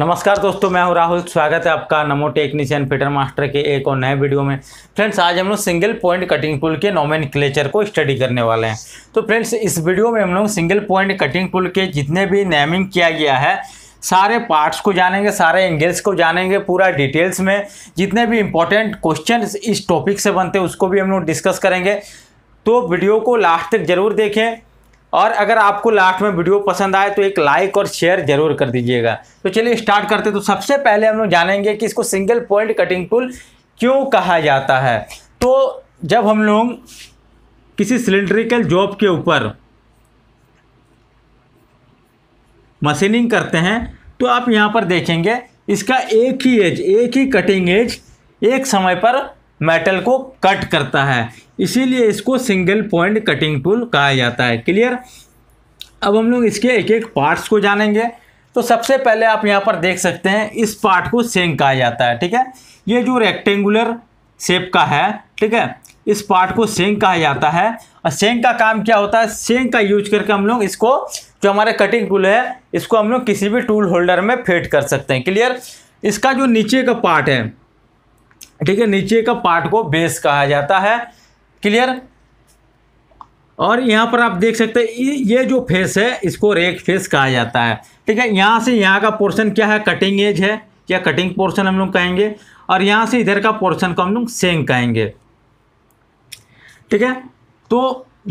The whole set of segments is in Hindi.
नमस्कार दोस्तों मैं हूं राहुल स्वागत है आपका नमो टेक्नीशियन फिटर मास्टर के एक और नए वीडियो में फ्रेंड्स आज हम लोग सिंगल पॉइंट कटिंग टूल के क्लेचर को स्टडी करने वाले हैं तो फ्रेंड्स इस वीडियो में हम लोग सिंगल पॉइंट कटिंग टूल के जितने भी नेमिंग किया गया है सारे पार्ट्स को जानेंगे सारे एंगल्स को जानेंगे पूरा डिटेल्स में जितने भी इंपॉर्टेंट क्वेश्चन इस टॉपिक से बनते हैं उसको भी हम लोग डिस्कस करेंगे तो वीडियो को लास्ट तक ज़रूर देखें और अगर आपको लास्ट में वीडियो पसंद आए तो एक लाइक और शेयर जरूर कर दीजिएगा तो चलिए स्टार्ट करते तो सबसे पहले हम लोग जानेंगे कि इसको सिंगल पॉइंट कटिंग टूल क्यों कहा जाता है तो जब हम लोग किसी सिलेंड्रिकल जॉब के ऊपर मशीनिंग करते हैं तो आप यहाँ पर देखेंगे इसका एक ही एज एक ही कटिंग एज एक समय पर मेटल को कट करता है इसीलिए इसको सिंगल पॉइंट कटिंग टूल कहा जाता है क्लियर अब हम लोग इसके एक एक पार्ट्स को जानेंगे तो सबसे पहले आप यहाँ पर देख सकते हैं इस पार्ट को सेंग कहा जाता है ठीक है ये जो रेक्टेंगुलर शेप का है ठीक है इस पार्ट को सेंग कहा जाता है और सेंग का काम क्या होता है सेंग का यूज करके हम लोग इसको जो हमारे कटिंग टूल है इसको हम लोग किसी भी टूल होल्डर में फेट कर सकते हैं क्लियर इसका जो नीचे का पार्ट है ठीक है नीचे का पार्ट को बेस कहा जाता है क्लियर और यहाँ पर आप देख सकते हैं ये जो फेस है इसको रेक फेस कहा जाता है ठीक है यहाँ से यहाँ का पोर्शन क्या है कटिंग एज है या कटिंग पोर्शन हम लोग कहेंगे और यहाँ से इधर का पोर्शन को हम लोग सेंग कहेंगे ठीक है तो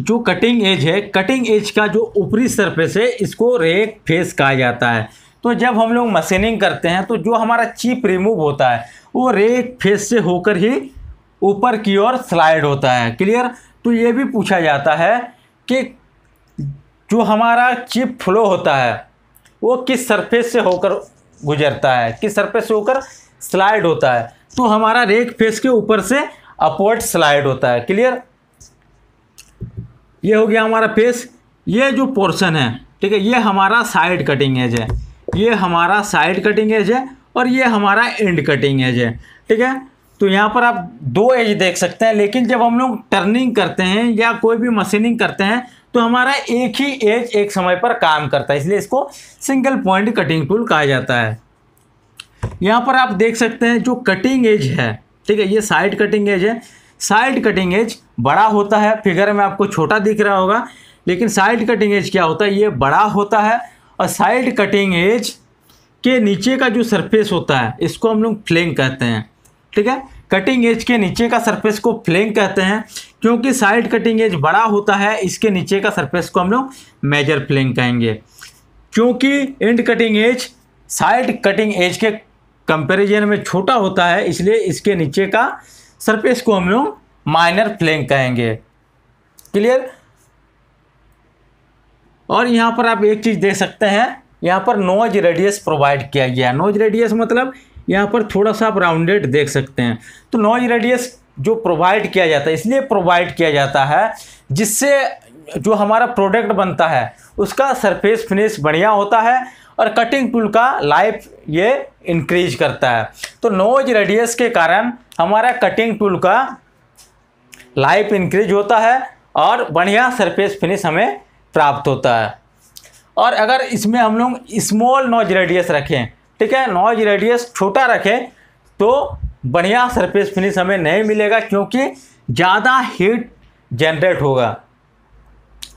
जो कटिंग एज है कटिंग एज का जो ऊपरी सरफेस है इसको रेक फेस कहा जाता है तो जब हम लोग मशीनिंग करते हैं तो जो हमारा चिप रिमूव होता है वो रेक फेस से होकर ही ऊपर की ओर स्लाइड होता है क्लियर तो ये भी पूछा जाता है कि जो हमारा चिप फ्लो होता है वो किस सरफेस से होकर गुजरता है किस सरफेस से होकर स्लाइड होता है तो हमारा रेक फेस के ऊपर से अपवर्ड स्लाइड होता है क्लियर ये हो गया हमारा फेस ये जो पोर्शन है ठीक है ये हमारा साइड कटिंग एज है ये हमारा साइड कटिंग एज है और ये हमारा एंड कटिंग एज है ठीक है तो यहाँ पर आप दो एज देख सकते हैं लेकिन जब हम लोग टर्निंग करते हैं या कोई भी मशीनिंग करते हैं तो हमारा एक ही एज एक समय पर काम करता है इसलिए इसको सिंगल पॉइंट कटिंग टूल कहा जाता है यहाँ पर आप देख सकते हैं जो कटिंग एज है ठीक है ये साइड कटिंग एज है साइड कटिंग एज बड़ा होता है फिगर में आपको छोटा दिख रहा होगा लेकिन साइड कटिंग एज क्या होता है ये बड़ा होता है और साइड कटिंग एज के नीचे का जो सरफेस होता है इसको हम लोग फ्लेंग कहते हैं ठीक है कटिंग एज के नीचे का सरफेस को फ्लेंग कहते हैं क्योंकि साइड कटिंग एज बड़ा होता है इसके नीचे का सरफेस को हम लोग मेजर फ्लेंग कहेंगे क्योंकि end cutting edge side cutting edge के कंपैरिजन में छोटा होता है इसलिए इसके नीचे का सरफेस को हम लोग माइनर फ्लैंक कहेंगे क्लियर और यहाँ पर आप एक चीज़ देख सकते हैं यहाँ पर नोज रेडियस प्रोवाइड किया गया है नोज रेडियस मतलब यहाँ पर थोड़ा सा आप राउंडेड देख सकते हैं तो नोज रेडियस जो प्रोवाइड किया जाता है इसलिए प्रोवाइड किया जाता है जिससे जो हमारा प्रोडक्ट बनता है उसका सरफेस फिनिश बढ़िया होता है और कटिंग टूल का लाइफ ये इंक्रीज करता है तो नोज रेडियस के कारण हमारा कटिंग टूल का लाइफ इंक्रीज होता है और बढ़िया सरफेस फिनिश हमें प्राप्त होता है और अगर इसमें हम लोग स्मॉल नॉज रेडियस रखें ठीक है नॉज रेडियस छोटा रखें तो बढ़िया सरफेस फिनिश हमें नहीं मिलेगा क्योंकि ज़्यादा हीट जनरेट होगा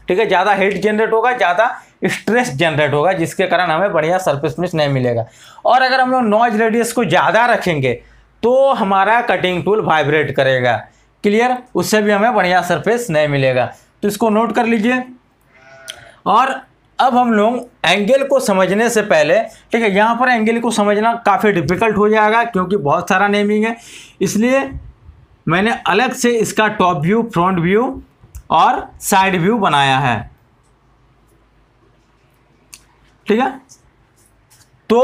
ठीक है ज़्यादा हीट जनरेट होगा ज़्यादा स्ट्रेस जनरेट होगा जिसके कारण हमें बढ़िया सरफेस फिनिश नहीं मिलेगा और अगर हम लोग नॉइज रेडियस को ज़्यादा रखेंगे तो हमारा कटिंग टूल वाइब्रेट करेगा क्लियर उससे भी हमें बढ़िया सरफेस नहीं मिलेगा तो इसको नोट कर लीजिए और अब हम लोग एंगल को समझने से पहले ठीक है यहाँ पर एंगल को समझना काफ़ी डिफिकल्ट हो जाएगा क्योंकि बहुत सारा नेमिंग है इसलिए मैंने अलग से इसका टॉप व्यू फ्रंट व्यू और साइड व्यू बनाया है ठीक है तो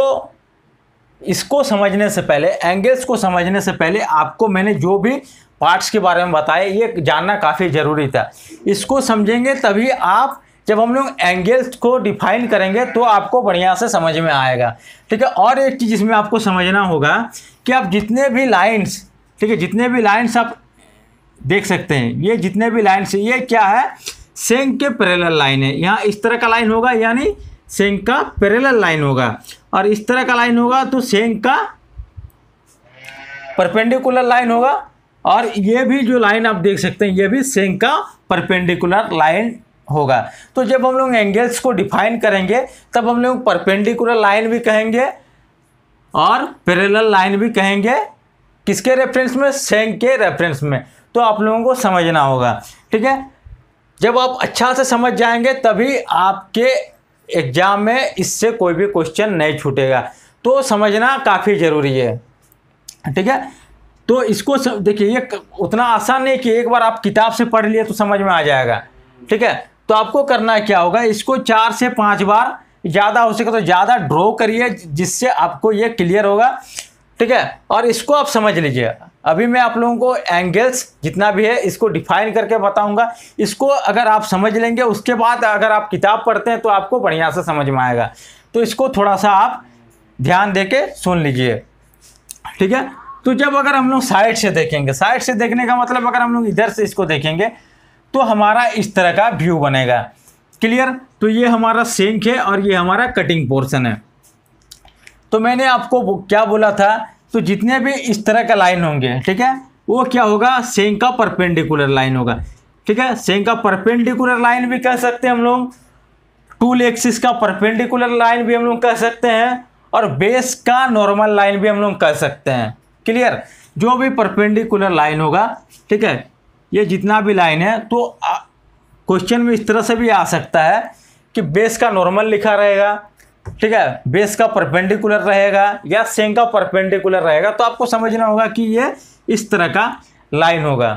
इसको समझने से पहले एंगल्स को समझने से पहले आपको मैंने जो भी पार्ट्स के बारे में बताया ये जानना काफ़ी ज़रूरी था इसको समझेंगे तभी आप जब हम लोग एंगल्स को डिफाइन करेंगे तो आपको बढ़िया से समझ में आएगा ठीक है और एक चीज़ इसमें आपको समझना होगा कि आप जितने भी लाइन्स ठीक है जितने भी लाइन्स आप देख सकते हैं ये जितने भी लाइन्स ये क्या है सेंग के पैरेलल लाइन है यहाँ इस तरह का लाइन होगा यानी सेंग का पैरेलल लाइन होगा और इस तरह का लाइन होगा तो सेंग का परपेंडिकुलर लाइन होगा और ये भी जो लाइन आप देख सकते हैं ये भी सेंग का परपेंडिकुलर लाइन होगा तो जब हम लोग एंगल्स को डिफाइन करेंगे तब हम लोग परपेंडिकुलर लाइन भी कहेंगे और पैरेलल लाइन भी कहेंगे किसके रेफरेंस में सेंग के रेफरेंस में तो आप लोगों को समझना होगा ठीक है जब आप अच्छा से समझ जाएंगे तभी आपके एग्जाम में इससे कोई भी क्वेश्चन नहीं छूटेगा तो समझना काफ़ी ज़रूरी है ठीक है तो इसको देखिए ये उतना आसान नहीं कि एक बार आप किताब से पढ़ लिए तो समझ में आ जाएगा ठीक है तो आपको करना क्या होगा इसको चार से पाँच बार ज़्यादा हो सके तो ज़्यादा ड्रॉ करिए जिससे आपको ये क्लियर होगा ठीक है और इसको आप समझ लीजिए अभी मैं आप लोगों को एंगल्स जितना भी है इसको डिफाइन करके बताऊंगा इसको अगर आप समझ लेंगे उसके बाद अगर आप किताब पढ़ते हैं तो आपको बढ़िया से समझ में आएगा तो इसको थोड़ा सा आप ध्यान दे के सुन लीजिए ठीक है तो जब अगर हम लोग साइड से देखेंगे साइड से देखने का मतलब अगर हम लोग इधर से इसको देखेंगे तो हमारा इस तरह का व्यू बनेगा क्लियर तो ये हमारा सिंक है और ये हमारा कटिंग पोर्सन है तो मैंने आपको क्या बोला था तो जितने भी इस तरह का लाइन होंगे ठीक है वो क्या होगा सेंग का परपेंडिकुलर लाइन होगा ठीक है सेंग का परपेंडिकुलर लाइन भी कह सकते हैं हम लोग टूल एक्सिस का परपेंडिकुलर लाइन भी हम लोग कह सकते हैं और बेस का नॉर्मल लाइन भी हम लोग कह सकते हैं क्लियर जो भी परपेंडिकुलर लाइन होगा ठीक है ये जितना भी लाइन है तो क्वेश्चन में इस तरह से भी आ सकता है कि बेस का नॉर्मल लिखा रहेगा ठीक है बेस का परपेंडिकुलर रहेगा या सेंग का परपेंडिकुलर रहेगा तो आपको समझना होगा कि ये इस तरह का लाइन होगा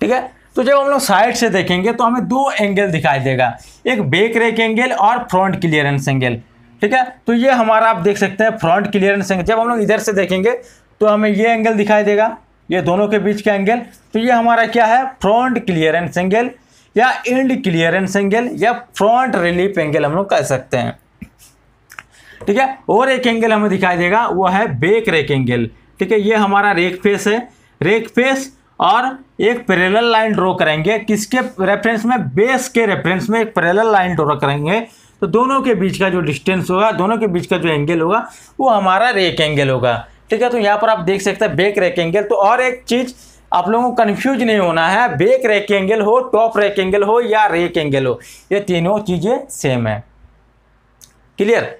ठीक है तो जब हम लोग साइड से देखेंगे तो हमें दो एंगल दिखाई देगा एक बेक रेक एंगल और फ्रंट क्लियरेंस एंगल ठीक है तो ये हमारा आप देख सकते हैं फ्रंट क्लियरेंस एंगल जब हम लोग इधर से देखेंगे तो हमें ये एंगल दिखाई देगा ये दोनों के बीच का एंगल तो ये हमारा क्या है फ्रंट क्लियरेंस एंगल या एंड क्लियरेंस एंगल या फ्रंट रिलीफ एंगल हम लोग कह सकते हैं ठीक है और एक एंगल हमें दिखाई देगा वो है बेक रेक एंगल ठीक है ये हमारा रेक फेस है रेक फेस और एक पैरेलल लाइन ड्रॉ करेंगे किसके रेफरेंस में बेस के रेफरेंस में एक पैरेलल लाइन ड्रॉ करेंगे तो दोनों के बीच का जो डिस्टेंस होगा दोनों के बीच का जो एंगल होगा वो हमारा रेक एंगल होगा ठीक है तो यहाँ पर आप देख सकते हैं बेक रेक एंगल तो और एक चीज़ आप लोगों को कन्फ्यूज नहीं होना है बेक रेक एंगल हो टॉप रेक एंगल हो या रेक एंगल हो ये तीनों चीज़ें सेम है क्लियर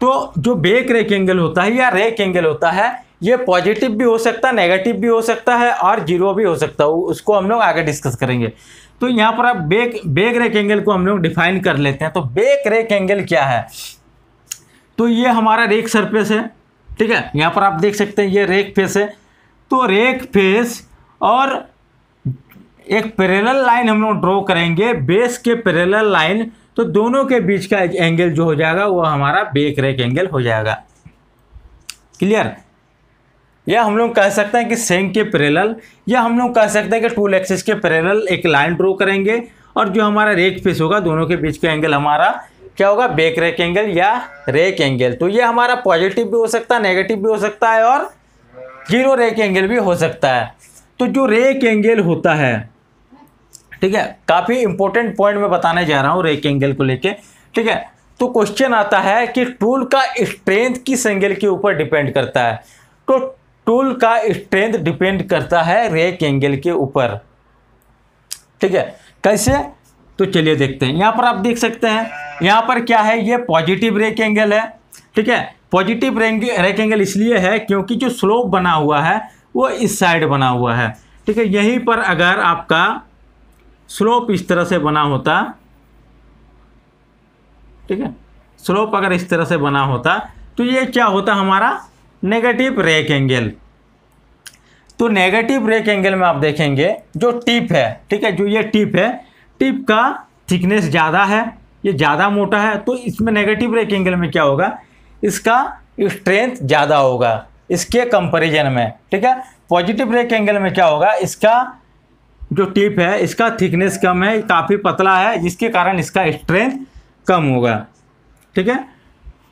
तो जो बेक रेक एंगल होता है या रेक एंगल होता है ये पॉजिटिव भी हो सकता है नेगेटिव भी हो सकता है और जीरो भी हो सकता है उसको हम लोग आगे डिस्कस करेंगे तो यहाँ पर आप बेक बेक रेक एंगल को हम लोग डिफाइन कर लेते हैं तो बेक रेक एंगल क्या है तो ये हमारा रेक सरफेस है ठीक है यहाँ पर आप देख सकते हैं ये रेक फेस है तो रेक फेस और एक पेरेलल लाइन हम लोग ड्रॉ करेंगे बेस के पेरेलल लाइन तो दोनों के बीच का एंगल जो हो जाएगा वो हमारा बेक रेक एंगल हो जाएगा क्लियर या हम लोग कह सकते हैं कि सेंक के पैरेलल या हम लोग कह सकते हैं कि टूल एक्सिस के पैरेलल एक लाइन ड्रॉ करेंगे और जो हमारा रेक फेस होगा दोनों के बीच का एंगल हमारा क्या होगा बेक रेक एंगल या रेक एंगल तो ये हमारा पॉजिटिव भी हो सकता है नेगेटिव भी हो सकता है और जीरो रेक एंगल भी हो सकता है तो जो रेक एंगल होता है ठीक है काफ़ी इंपॉर्टेंट पॉइंट मैं बताने जा रहा हूँ रेक एंगल को लेके ठीक है तो क्वेश्चन आता है कि टूल का स्ट्रेंथ किस एंगल के ऊपर डिपेंड करता है तो टूल का स्ट्रेंथ डिपेंड करता है रेक एंगल के ऊपर ठीक है कैसे तो चलिए देखते हैं यहाँ पर आप देख सकते हैं यहाँ पर क्या है ये पॉजिटिव रेक एंगल है ठीक है पॉजिटिव रेक एंगल इसलिए है क्योंकि जो स्लोप बना हुआ है वो इस साइड बना हुआ है ठीक है यहीं पर अगर आपका स्लोप इस तरह से बना होता ठीक है स्लोप अगर इस तरह से बना होता तो ये क्या होता हमारा नेगेटिव रेक एंगल तो नेगेटिव रेक एंगल में आप देखेंगे जो टिप है ठीक है जो ये टिप है टिप का थिकनेस ज़्यादा है ये ज़्यादा मोटा है तो इसमें नेगेटिव रेक एंगल में क्या होगा इसका स्ट्रेंथ ज़्यादा होगा इसके कंपैरिजन में ठीक है पॉजिटिव रेक एंगल में क्या होगा इसका जो टिप है इसका थिकनेस कम है काफ़ी पतला है जिसके कारण इसका स्ट्रेंथ कम होगा ठीक है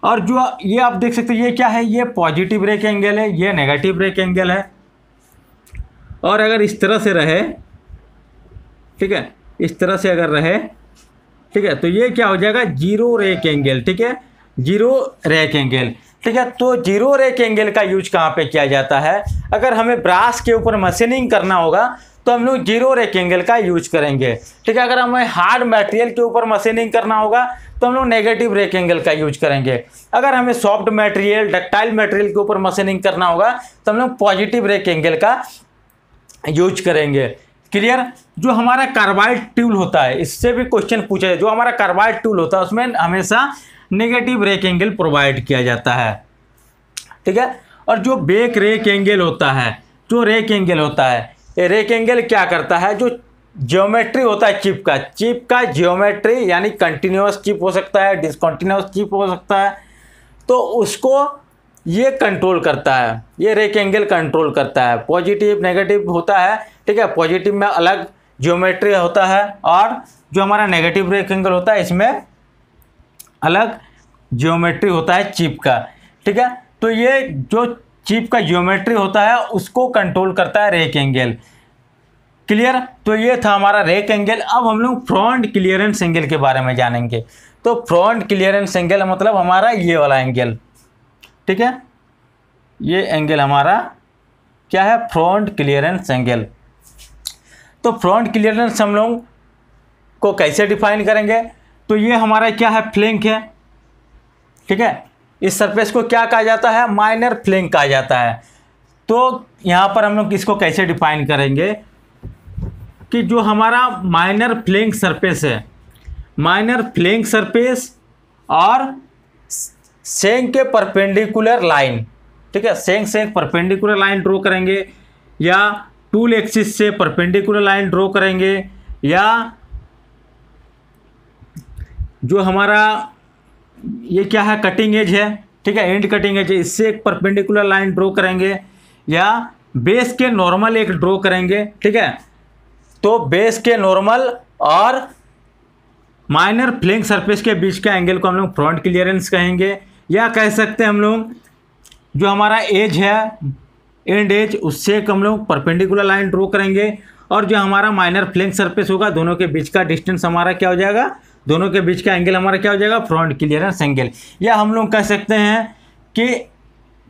और जो ये आप देख सकते हैं ये क्या है ये पॉजिटिव ब्रेक एंगल है ये नेगेटिव ब्रेक एंगल है और अगर इस तरह से रहे ठीक है इस तरह से अगर रहे ठीक है तो ये क्या हो जाएगा जीरो रेक एंगल ठीक है जीरो रेक एंगल ठीक है तो जीरो रेक एंगल का यूज कहाँ पे किया जाता है अगर हमें ब्रास के ऊपर मशीनिंग करना होगा तो हम लोग जीरो रेक एंगल का यूज करेंगे ठीक है अगर हमें हार्ड मटेरियल के ऊपर मशीनिंग करना होगा तो हम लोग नेगेटिव रेक एंगल का यूज करेंगे अगर हमें सॉफ्ट मटेरियल डक्टाइल मटेरियल के ऊपर मशीनिंग करना होगा तो हम लोग पॉजिटिव रेक एंगल का यूज करेंगे क्लियर जो हमारा कार्बाइड ट्यूल होता है इससे भी क्वेश्चन पूछा जाए जो हमारा कार्बाइड ट्यूल होता है उसमें हमेशा नेगेटिव रेक एंगल प्रोवाइड किया जाता है ठीक है और जो बेक रेक एंगल होता है जो रेक एंगल होता है ये रेक एंगल क्या करता है जो जियोमेट्री होता है चिप का चिप का जियोमेट्री यानी कंटिन्यूस चिप हो सकता है डिसकंटिन्यूस चिप हो सकता है तो उसको ये कंट्रोल करता है ये रेक एंगल कंट्रोल करता है पॉजिटिव नेगेटिव होता है ठीक है पॉजिटिव में अलग जियोमेट्री होता है और जो हमारा नेगेटिव रेक एंगल होता है इसमें अलग जियोमेट्री होता है चिप का ठीक है तो ये जो चिप का जियोमेट्री होता है उसको कंट्रोल करता है रेक एंगल क्लियर तो ये था हमारा रेक एंगल अब हम लोग फ्रंट क्लियरेंस एंगल के बारे में जानेंगे तो फ्रंट क्लियरेंस एंगल मतलब हमारा ये वाला एंगल ठीक है ये एंगल हमारा क्या है फ्रंट क्लियरेंस एंगल तो फ्रंट क्लियरेंस हम लोग को कैसे डिफाइन करेंगे तो ये हमारा क्या है फ्लेंक है ठीक है इस सरफेस को क्या कहा जाता है माइनर फ्लेंक कहा जाता है तो यहाँ पर हम लोग इसको कैसे डिफाइन करेंगे कि जो हमारा माइनर फ्लेंक सरफेस है माइनर फ्लेंक सरफेस और सेंग के परपेंडिकुलर लाइन ठीक है shank shank perpendicular line draw करेंगे या टूल एक्सिस से परपेंडिकुलर लाइन ड्रॉ करेंगे या जो हमारा ये क्या है कटिंग एज है ठीक है एंड कटिंग एज है इससे एक परपेंडिकुलर लाइन ड्रॉ करेंगे या बेस के नॉर्मल एक ड्रॉ करेंगे ठीक है तो बेस के नॉर्मल और माइनर फ्लिंग सरफेस के बीच के एंगल को हम लोग फ्रंट क्लियरेंस कहेंगे या कह सकते हैं हम लोग जो हमारा एज है एंड एज उससे एक हम लोग परपेंडिकुलर लाइन ड्रॉ करेंगे और जो हमारा माइनर फ्लिंग सरफेस होगा दोनों के बीच का डिस्टेंस हमारा क्या हो जाएगा दोनों के बीच का एंगल हमारा क्या हो जाएगा फ्रंट क्लियरेंस एंगल या हम लोग कह सकते हैं कि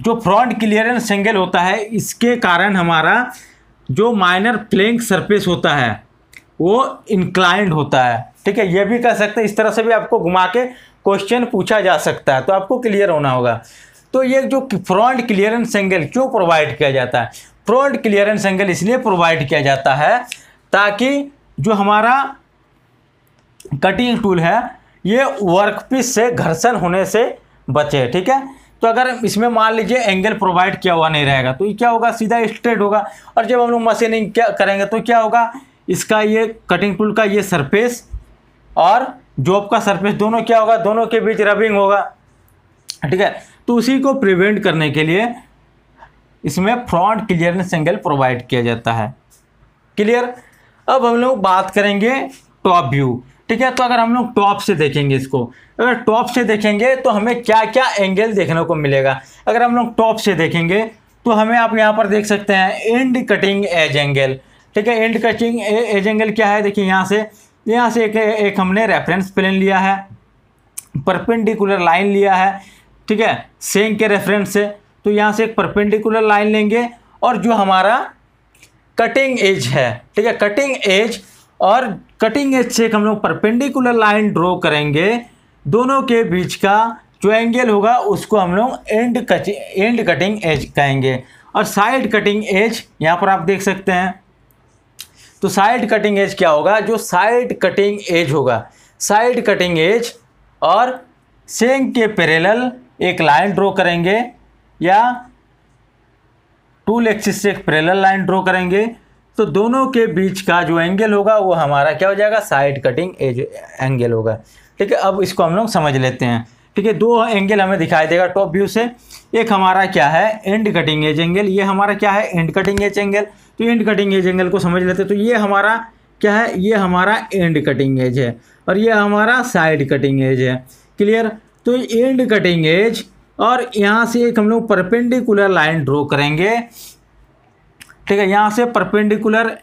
जो फ्रंट क्लियरेंस एंगल होता है इसके कारण हमारा जो माइनर प्लेइंग सरफेस होता है वो इंक्लाइंड होता है ठीक है ये भी कह सकते हैं इस तरह से भी आपको घुमा के क्वेश्चन पूछा जा सकता है तो आपको क्लियर होना होगा तो ये जो फ्रंट क्लियरेंस एंगल क्यों प्रोवाइड किया जाता है फ्रंट क्लियरेंस एंगल इसलिए प्रोवाइड किया जाता है ताकि जो हमारा कटिंग टूल है ये वर्कपीस से घर्षण होने से बचे ठीक है तो अगर इसमें मान लीजिए एंगल प्रोवाइड किया हुआ नहीं रहेगा तो ये क्या होगा सीधा स्ट्रेट होगा और जब हम लोग मशीनिंग क्या करेंगे तो क्या होगा इसका ये कटिंग टूल का ये सरफेस और जॉब का सरफेस दोनों क्या होगा दोनों के बीच रबिंग होगा ठीक है तो उसी को प्रिवेंट करने के लिए इसमें फ्रंट क्लियरनेस एंगल प्रोवाइड किया जाता है क्लियर अब हम लोग बात करेंगे टॉप व्यू ठीक है तो अगर हम लोग टॉप से देखेंगे इसको अगर टॉप से देखेंगे तो हमें क्या क्या एंगल देखने को मिलेगा अगर हम लोग टॉप से देखेंगे तो हमें आप यहाँ पर देख सकते हैं एंड कटिंग एज एंगल ठीक है एंड कटिंग एज एंगल क्या है देखिए यहाँ से यहाँ से एक एक हमने रेफरेंस प्लेन लिया है परपेंडिकुलर लाइन लिया है ठीक है सेंग के रेफरेंस से तो यहाँ से एक परपेंडिकुलर लाइन लेंगे और जो हमारा कटिंग एज है ठीक है कटिंग एज और कटिंग एज से हम लोग परपेंडिकुलर लाइन ड्रॉ करेंगे दोनों के बीच का जो एंगल होगा उसको हम लोग एंड कच एंड कटिंग एज कहेंगे और साइड कटिंग एज यहाँ पर आप देख सकते हैं तो साइड कटिंग एज क्या होगा जो साइड कटिंग एज होगा साइड कटिंग एज और सेंग के पैरेलल एक लाइन ड्रॉ करेंगे या टू एक्सिस से एक पैरेलल लाइन ड्रॉ करेंगे तो दोनों के बीच का जो एंगल होगा वो हमारा क्या हो जाएगा साइड कटिंग एज एंगल होगा ठीक है अब इसको हम लोग समझ लेते हैं ठीक है दो एंगल हमें दिखाई देगा टॉप व्यू से एक हमारा क्या है एंड कटिंग एज एंगल ये हमारा क्या है एंड कटिंग एज एंगल तो एंड कटिंग एज एंगल को समझ लेते हैं तो ये हमारा क्या है ये हमारा एंड कटिंग एज है और ये हमारा साइड कटिंग एज है क्लियर तो एंड कटिंग एज और यहाँ से एक हम लोग परपेंडिकुलर लाइन ड्रॉ करेंगे ठीक है यहाँ से परपेंडिकुलर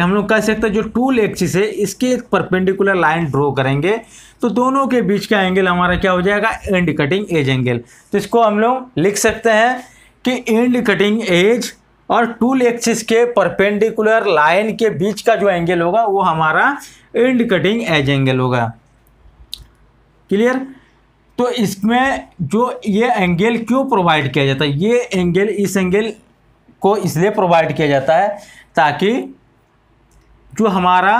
हम लोग कह सकते हैं जो टूल एक्सिस है इसके एक परपेंडिकुलर लाइन ड्रॉ करेंगे तो दोनों के बीच का एंगल हमारा क्या हो जाएगा एंड कटिंग एज एंगल तो इसको हम लोग लिख सकते हैं कि एंड कटिंग एज और टूल एक्सिस के परपेंडिकुलर लाइन के बीच का जो एंगल होगा वो हमारा एंड कटिंग एज एंगल होगा क्लियर तो इसमें जो ये एंगल क्यों प्रोवाइड किया जाता है ये एंगल इस एंगल को इसलिए प्रोवाइड किया जाता है ताकि जो हमारा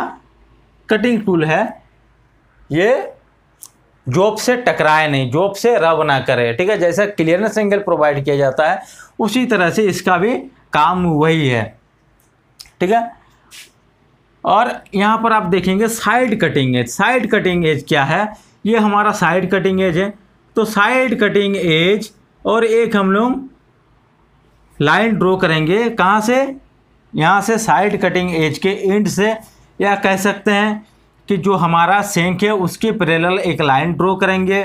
कटिंग टूल है ये जॉब से टकराए नहीं जॉब से रब ना करे ठीक है जैसा क्लियरनेस एंगल प्रोवाइड किया जाता है उसी तरह से इसका भी काम वही है ठीक है और यहाँ पर आप देखेंगे side cutting edge side cutting edge क्या है ये हमारा साइड कटिंग एज है तो साइड कटिंग एज और एक हम लोग लाइन ड्रॉ करेंगे कहाँ से यहाँ से साइड कटिंग एज के एंड से या कह सकते हैं कि जो हमारा सेंक है उसके पैरेलल एक लाइन ड्रॉ करेंगे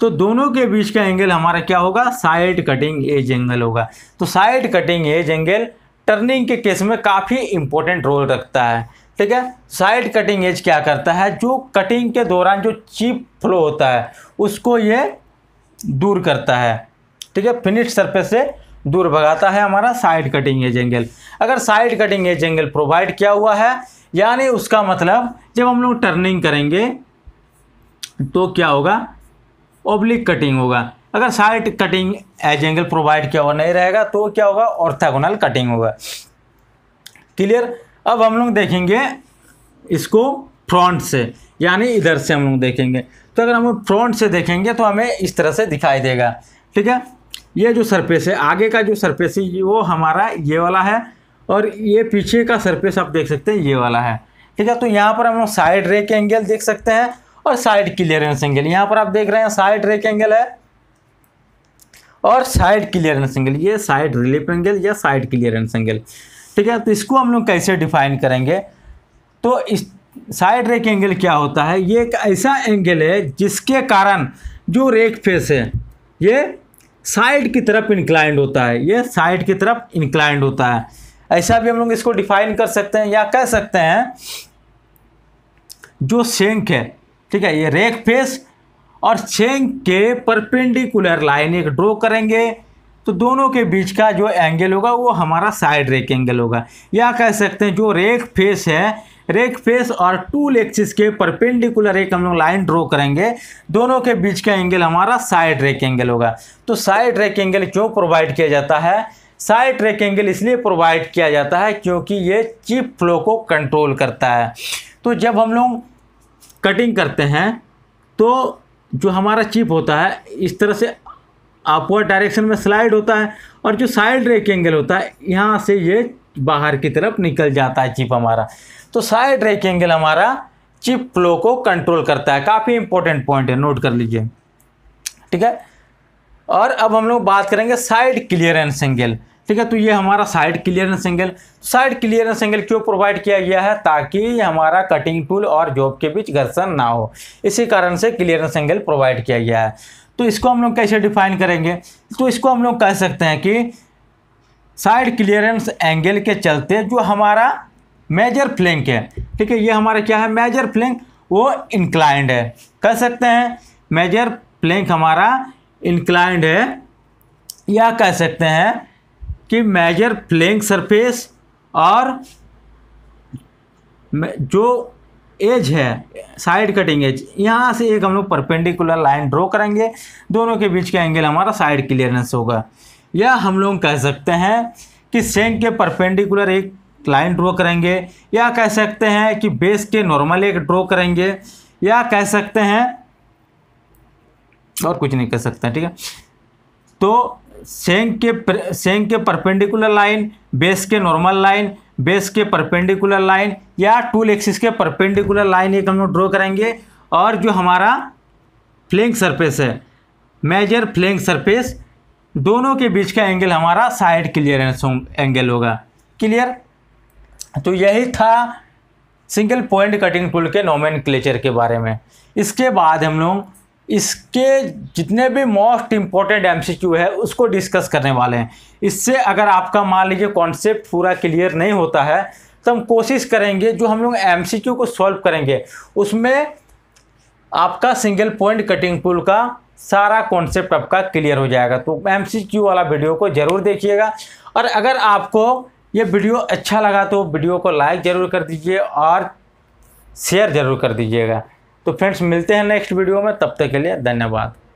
तो दोनों के बीच का एंगल हमारा क्या होगा साइड कटिंग एज एंगल होगा तो side cutting edge angle turning के केस में काफ़ी इंपॉर्टेंट रोल रखता है ठीक है साइड कटिंग एज क्या करता है जो कटिंग के दौरान जो चीप फ्लो होता है उसको ये दूर करता है ठीक है फिनिश सरफेस से दूर भगाता है हमारा साइड कटिंग एज एंगल अगर side cutting edge angle provide किया हुआ है यानी उसका मतलब जब हम लोग टर्निंग करेंगे तो क्या होगा ओब्लिक कटिंग होगा अगर side cutting edge angle provide किया हुआ नहीं रहेगा तो क्या होगा ऑर्थागोनल कटिंग होगा क्लियर अब हम लोग देखेंगे इसको फ्रंट से यानी इधर से हम लोग देखेंगे तो अगर हम फ्रंट से देखेंगे तो हमें इस तरह से दिखाई देगा ठीक है ये जो सरफेस है आगे का जो सरफेस है वो हमारा ये वाला है और ये पीछे का सरफेस आप देख सकते हैं ये वाला है ठीक है तो यहाँ पर हम लोग साइड रे के एंगल देख सकते हैं और साइड क्लियरेंस एंगल यहाँ पर आप देख रहे हैं साइड रेक एंगल है और साइड क्लियरेंस एंगल ये साइड रिलीफ एंगल या साइड क्लियरेंस एंगल ठीक है तो इसको हम लोग कैसे डिफाइन करेंगे तो इस साइड रेक एंगल क्या होता है ये एक ऐसा एंगल है जिसके कारण जो रेक फेस है ये साइड की तरफ इंक्लाइंड होता है ये साइड की तरफ इंक्लाइंड होता है ऐसा भी हम लोग इसको डिफाइन कर सकते हैं या कह सकते हैं जो शेंक है ठीक है ये रेक फेस और शेंक के परपेंडिकुलर लाइन एक ड्रॉ करेंगे तो दोनों के बीच का जो एंगल होगा वो हमारा साइड रेक एंगल होगा या कह सकते हैं जो रेक फेस है रेक फेस और टू एक्सिस के परपेंडिकुलर एक हम लोग लाइन ड्रॉ करेंगे दोनों के बीच का एंगल हमारा साइड रेक एंगल होगा तो साइड रेक एंगल क्यों प्रोवाइड किया जाता है साइड रेक एंगल इसलिए प्रोवाइड किया जाता है क्योंकि ये चिप फ्लो को कंट्रोल करता है तो जब हम लोग कटिंग करते हैं तो जो हमारा चिप होता है इस तरह से अपवर्ड डायरेक्शन में स्लाइड होता है और जो साइड रेक एंगल होता है यहाँ से ये बाहर की तरफ निकल जाता है चिप हमारा तो साइड रेक एंगल हमारा चिप फ्लो को कंट्रोल करता है काफ़ी इंपॉर्टेंट पॉइंट है नोट कर लीजिए ठीक है और अब हम लोग बात करेंगे साइड क्लियरेंस एंगल ठीक है तो ये हमारा side clearance angle side clearance angle क्यों प्रोवाइड किया गया है ताकि हमारा कटिंग टूल और जॉब के बीच घर्षण ना हो इसी कारण से क्लियरेंस एंगल प्रोवाइड किया गया है तो इसको हम लोग कैसे डिफाइन करेंगे तो इसको हम लोग कह सकते हैं कि साइड क्लियरेंस एंगल के चलते जो हमारा मेजर फ्लैंक है ठीक है ये हमारा क्या है मेजर फ्लैंक वो इंक्लाइंड है कह सकते हैं मेजर फ्लैंक हमारा इंक्लाइंड है या कह सकते हैं कि मेजर फ्लैंक सरफेस और जो एज है साइड कटिंग एज यहाँ से एक हम लोग परपेंडिकुलर लाइन ड्रॉ करेंगे दोनों के बीच का एंगल हमारा साइड क्लियरेंस होगा या हम लोग कह सकते हैं कि सेंक के परपेंडिकुलर एक लाइन ड्रॉ करेंगे या कह सकते हैं कि बेस के नॉर्मल एक ड्रॉ करेंगे या कह सकते हैं और कुछ नहीं कह सकते ठीक है तो सेंग के सेंग के परपेंडिकुलर लाइन बेस के नॉर्मल लाइन बेस के परपेंडिकुलर लाइन या टूल एक्सिस के परपेंडिकुलर लाइन एक हम लोग ड्रॉ करेंगे और जो हमारा फ्लेंग सरफेस है मेजर फ्लेंग सरफेस दोनों के बीच का एंगल हमारा साइड क्लियरेंस एंगल होगा क्लियर तो यही था सिंगल पॉइंट कटिंग टूल के नोमेन के बारे में इसके बाद हम लोग इसके जितने भी मोस्ट इम्पॉर्टेंट एम है उसको डिस्कस करने वाले हैं इससे अगर आपका मान लीजिए कॉन्सेप्ट पूरा क्लियर नहीं होता है तो हम कोशिश करेंगे जो हम लोग एम को सॉल्व करेंगे उसमें आपका सिंगल पॉइंट कटिंग टूल का सारा कॉन्सेप्ट आपका क्लियर हो जाएगा तो एम वाला वीडियो को ज़रूर देखिएगा और अगर आपको ये वीडियो अच्छा लगा तो वीडियो को लाइक ज़रूर कर दीजिए और शेयर ज़रूर कर दीजिएगा तो फ्रेंड्स मिलते हैं नेक्स्ट वीडियो में तब तक के लिए धन्यवाद